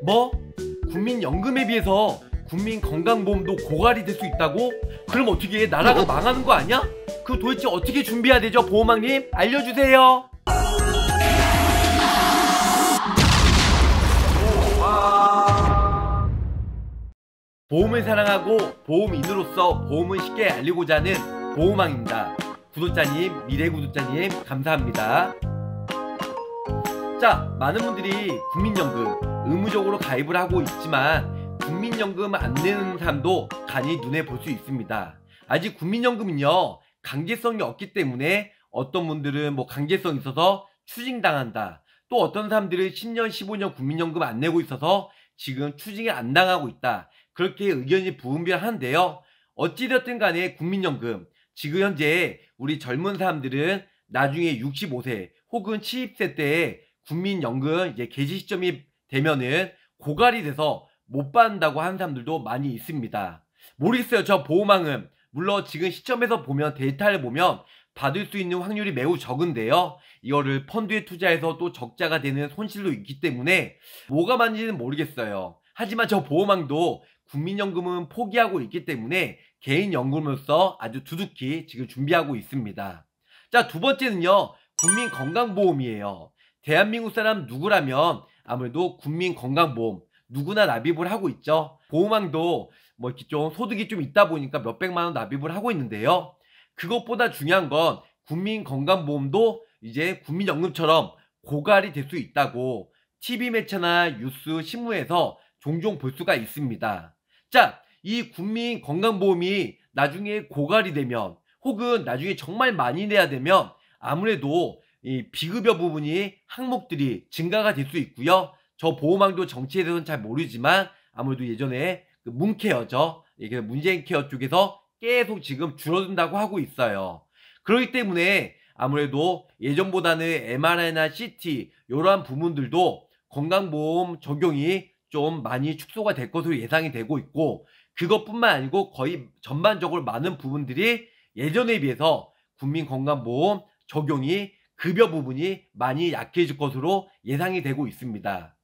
뭐? 국민연금에 비해서 국민건강보험도 고갈이 될 수 있다고? 그럼 어떻게 해? 나라가 망하는 거 아니야? 그 도대체 어떻게 준비해야 되죠 보호막님? 알려주세요 보험을 사랑하고 보험인으로서 보험을 쉽게 알리고자 하는 보호망입니다 구독자님, 미래 구독자님 감사합니다. 자, 많은 분들이 국민연금 의무적으로 가입을 하고 있지만 국민연금 안 내는 사람도 간이 눈에 볼 수 있습니다. 아직 국민연금은요, 강제성이 없기 때문에 어떤 분들은 뭐강제성 있어서 추징당한다. 또 어떤 사람들은 10년, 15년 국민연금 안 내고 있어서 지금 추징이 안 당하고 있다. 그렇게 의견이 부분별한데요. 어찌되었든 간에 국민연금, 지금 현재 우리 젊은 사람들은 나중에 65세 혹은 70세 때에 국민연금 이제 개시 시점이 되면은 고갈이 돼서 못 받는다고 하는 사람들도 많이 있습니다. 모르겠어요. 저 보호망은 물론 지금 시점에서 보면 데이터를 보면 받을 수 있는 확률이 매우 적은데요. 이거를 펀드에 투자해서 또 적자가 되는 손실도 있기 때문에 뭐가 맞는지는 모르겠어요. 하지만 저 보호망도 국민연금은 포기하고 있기 때문에 개인연금으로서 아주 두둑히 지금 준비하고 있습니다. 자, 두 번째는요. 국민건강보험이에요. 대한민국 사람 누구라면 아무래도 국민건강보험 누구나 납입을 하고 있죠. 보험왕도 뭐 이렇게 좀 소득이 좀 있다 보니까 몇백만 원 납입을 하고 있는데요. 그것보다 중요한 건 국민건강보험도 이제 국민연금처럼 고갈이 될 수 있다고 TV 매체나 뉴스, 신문에서 종종 볼 수가 있습니다. 자, 이 국민건강보험이 나중에 고갈이 되면 혹은 나중에 정말 많이 내야 되면 아무래도 이 비급여 부분이 항목들이 증가가 될 수 있고요. 저 보호망도 정치에 대해서는 잘 모르지만 아무래도 예전에 그 문케어죠. 이게 문재인 케어 쪽에서 계속 지금 줄어든다고 하고 있어요. 그렇기 때문에 아무래도 예전보다는 MRI나 CT 이러한 부분들도 건강보험 적용이 좀 많이 축소가 될 것으로 예상이 되고 있고 그것뿐만 아니고 거의 전반적으로 많은 부분들이 예전에 비해서 국민건강보험 적용이 급여 부분이 많이 약해질 것으로 예상이 되고 있습니다.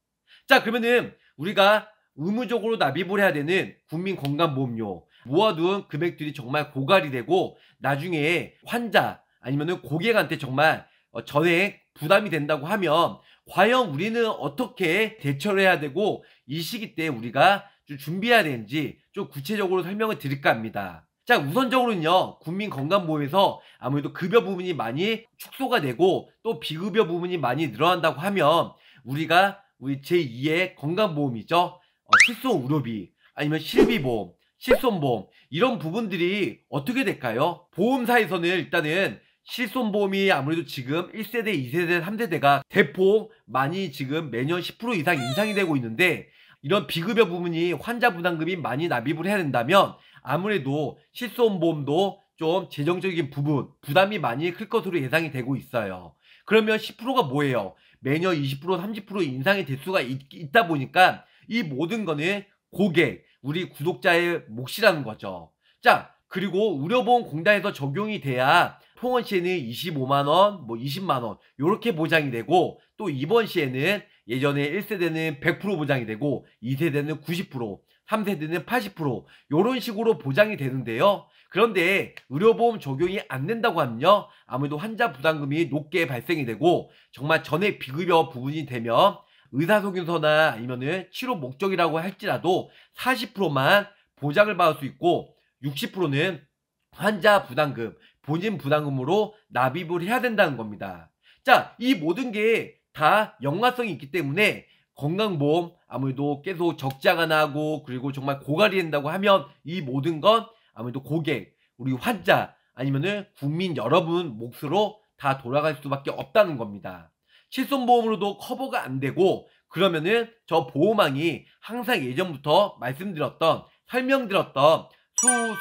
자 그러면은 우리가 의무적으로 납입을 해야 되는 국민건강보험료 모아둔 금액들이 정말 고갈이 되고 나중에 환자 아니면 고객한테 정말 전액 어, 부담이 된다고 하면 과연 우리는 어떻게 대처를 해야 되고 이 시기 때 우리가 좀 준비해야 되는지 좀 구체적으로 설명을 드릴까 합니다. 자, 우선적으로는요, 국민 건강보험에서 아무래도 급여 부분이 많이 축소가 되고 또 비급여 부분이 많이 늘어난다고 하면 우리가 우리 제2의 건강보험이죠. 어, 실손 의료비 아니면 실비보험, 실손보험 이런 부분들이 어떻게 될까요? 보험사에서는 일단은 실손보험이 아무래도 지금 1세대, 2세대, 3세대가 대폭 많이 지금 매년 10% 이상 인상이 되고 있는데 이런 비급여 부분이 환자 부담금이 많이 납입을 해야 된다면 아무래도 실손보험도 좀 재정적인 부분 부담이 많이 클 것으로 예상이 되고 있어요. 그러면 10%가 뭐예요? 매년 20% 30% 인상이 될 수가 있, 있다 보니까 이 모든 거는 고객 우리 구독자의 몫이라는 거죠. 자 그리고 의료보험공단에서 적용이 돼야 통원 시에는 25만원, 뭐 20만원, 이렇게 보장이 되고, 또 입원 시에는 예전에 1세대는 100% 보장이 되고 2세대는 90%, 3세대는 80% 이런 식으로 보장이 되는데요. 그런데 의료보험 적용이 안 된다고 하면요. 아무래도 환자 부담금이 높게 발생이 되고 정말 전에 비급여 부분이 되면 의사소견서나 아니면은 치료 목적이라고 할지라도 40%만 보장을 받을 수 있고 60%는 환자 부담금, 본인 부담금으로 납입을 해야 된다는 겁니다. 자, 이 모든 게다 연관성이 있기 때문에 건강보험 아무래도 계속 적자가 나고 그리고 정말 고갈이 된다고 하면 이 모든 건 아무래도 고객, 우리 환자 아니면은 국민 여러분 몫으로 다 돌아갈 수밖에 없다는 겁니다. 실손보험으로도 커버가 안 되고 그러면은 저 보호망이 항상 예전부터 말씀드렸던 설명드렸던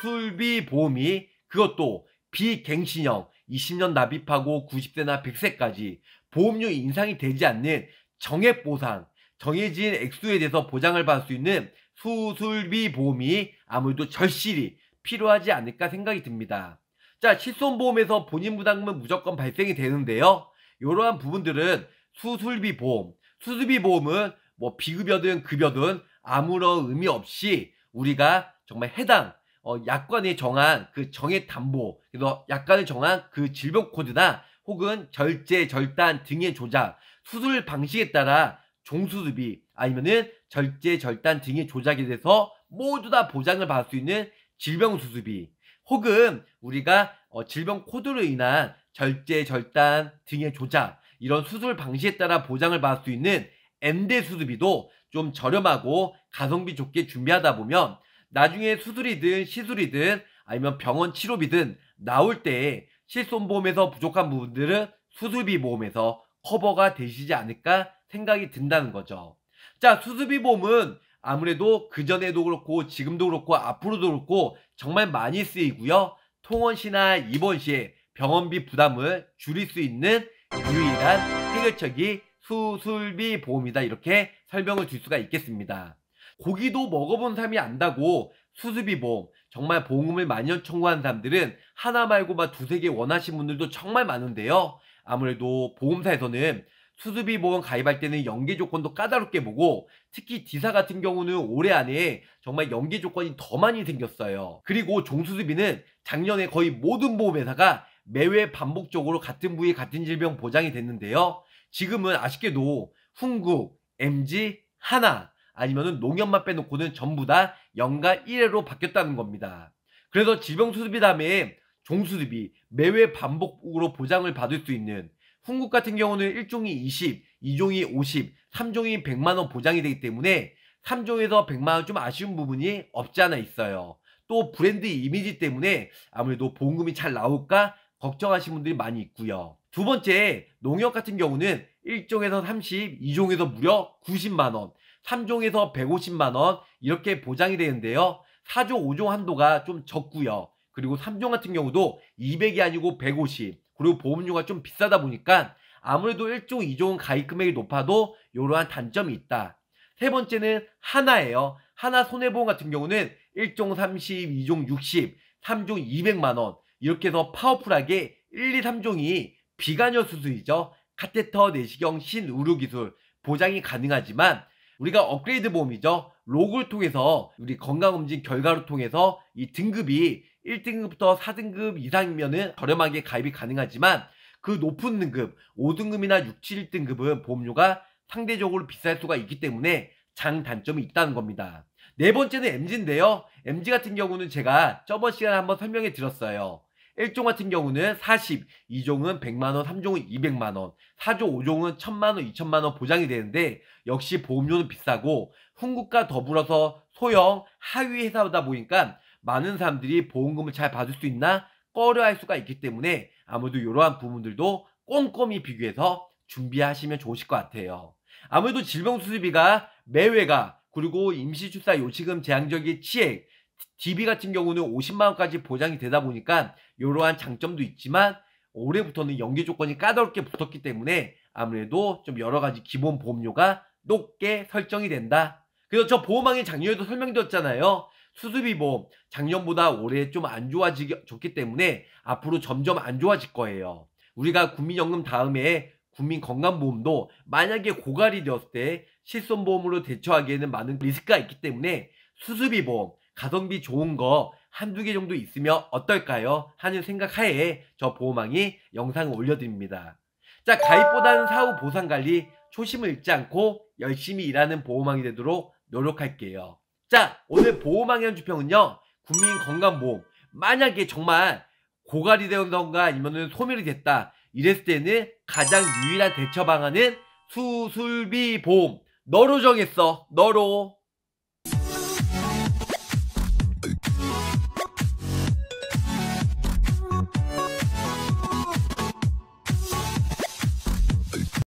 수술비 보험이 그것도 비갱신형 20년 납입하고 90세나 100세까지 보험료 인상이 되지 않는 정액 보상, 정해진 액수에 대해서 보장을 받을 수 있는 수술비 보험이 아무래도 절실히 필요하지 않을까 생각이 듭니다. 자, 실손보험에서 본인 부담금은 무조건 발생이 되는데요. 이러한 부분들은 수술비 보험, 수술비 보험은 뭐 비급여든 급여든 아무런 의미 없이 우리가 정말 해당 어, 약관이 정한 그 정액 담보, 그래서 약관을 정한 그 질병 코드나 혹은 절제 절단 등의 조작, 수술 방식에 따라 종수수비 아니면은 절제 절단 등의 조작에 대해서 모두 다 보장을 받을 수 있는 질병 수수비 혹은 우리가 어, 질병 코드로 인한 절제 절단 등의 조작 이런 수술 방식에 따라 보장을 받을 수 있는 엠대 수수비도 좀 저렴하고 가성비 좋게 준비하다 보면 나중에 수술이든 시술이든 아니면 병원 치료비든 나올 때 실손보험에서 부족한 부분들은 수술비 보험에서 커버가 되시지 않을까 생각이 든다는 거죠. 자, 수술비 보험은 아무래도 그전에도 그렇고 지금도 그렇고 앞으로도 그렇고 정말 많이 쓰이고요. 통원 시나 입원 시에 병원비 부담을 줄일 수 있는 유일한 해결책이 수술비 보험이다 이렇게 설명을 줄 수가 있겠습니다. 고기도 먹어본 사람이 안다고 수술비 보험 정말 보험을 만년 청구한 사람들은 하나 말고 막 두세 개 원하신 분들도 정말 많은데요. 아무래도 보험사에서는 수수비 보험 가입할 때는 연계 조건도 까다롭게 보고 특히 지사 같은 경우는 올해 안에 정말 연계 조건이 더 많이 생겼어요. 그리고 종수수비는 작년에 거의 모든 보험회사가 매회 반복적으로 같은 부위 같은 질병 보장이 됐는데요. 지금은 아쉽게도 훈구, MG, 하나 아니면은 농협만 빼놓고는 전부 다 연가 1회로 바뀌었다는 겁니다. 그래서 질병수습이 다음에 종수습이 매회 반복으로 보장을 받을 수 있는 훈국 같은 경우는 1종이 20, 2종이 50, 3종이 100만원 보장이 되기 때문에 3종에서 100만원 좀 아쉬운 부분이 없지 않아 있어요. 또 브랜드 이미지 때문에 아무래도 보험금이 잘 나올까 걱정하시는 분들이 많이 있고요. 두 번째, 농협 같은 경우는 1종에서 30, 2종에서 무려 90만원, 3종에서 150만 원 이렇게 보장이 되는데요. 4조 5종 한도가 좀 적고요. 그리고 3종 같은 경우도 200이 아니고 150 그리고 보험료가 좀 비싸다 보니까 아무래도 1종 2종은 가입 금액이 높아도 이러한 단점이 있다. 세 번째는 하나예요. 하나 손해보험 같은 경우는 1종 30, 2종 60, 3종 200만원 이렇게 해서 파워풀하게 1, 2, 3종이 비관여 수술이죠. 카테터 내시경 신의료 기술 보장이 가능하지만 우리가 업그레이드 보험이죠. 로그를 통해서 우리 건강검진 결과를 통해서 이 등급이 1등급부터 4등급 이상이면은 저렴하게 가입이 가능하지만 그 높은 등급 5등급이나 6, 7, 등급은 보험료가 상대적으로 비쌀 수가 있기 때문에 장단점이 있다는 겁니다. 네 번째는 MG인데요. MG 같은 경우는 제가 저번 시간에 한번 설명해 드렸어요. 1종 같은 경우는 40, 2종은 100만원, 3종은 200만원, 4조, 5종은 1000만원, 2천만원 보장이 되는데 역시 보험료는 비싸고 훈국과 더불어서 소형 하위 회사다 보니까 많은 사람들이 보험금을 잘 받을 수 있나 꺼려할 수가 있기 때문에 아무래도 이러한 부분들도 꼼꼼히 비교해서 준비하시면 좋으실 것 같아요. 아무래도 질병수술비가 매회가 그리고 임시출사 요치금 제한적인 치액 DB 같은 경우는 50만 원까지 보장이 되다 보니까 이러한 장점도 있지만 올해부터는 연계 조건이 까다롭게 붙었기 때문에 아무래도 좀 여러 가지 기본 보험료가 높게 설정이 된다. 그래서 저 보험왕의 작년에도 설명드렸잖아요. 수수비 보험 작년보다 올해 좀 안 좋아지기 때문에 앞으로 점점 안 좋아질 거예요. 우리가 국민연금 다음에 국민건강보험도 만약에 고갈이 되었을 때 실손보험으로 대처하기에는 많은 리스크가 있기 때문에 수수비 보험 가성비 좋은 거 한두 개 정도 있으면 어떨까요? 하는 생각하에 저 보호망이 영상을 올려드립니다. 자 가입보다는 사후 보상관리 초심을 잃지 않고 열심히 일하는 보호망이 되도록 노력할게요. 자 오늘 보호망의 한주평은요. 국민건강보험 만약에 정말 고갈이 되던가 아니면 소멸이 됐다 이랬을 때는 가장 유일한 대처 방안은 수술비 보험 너로 정했어 너로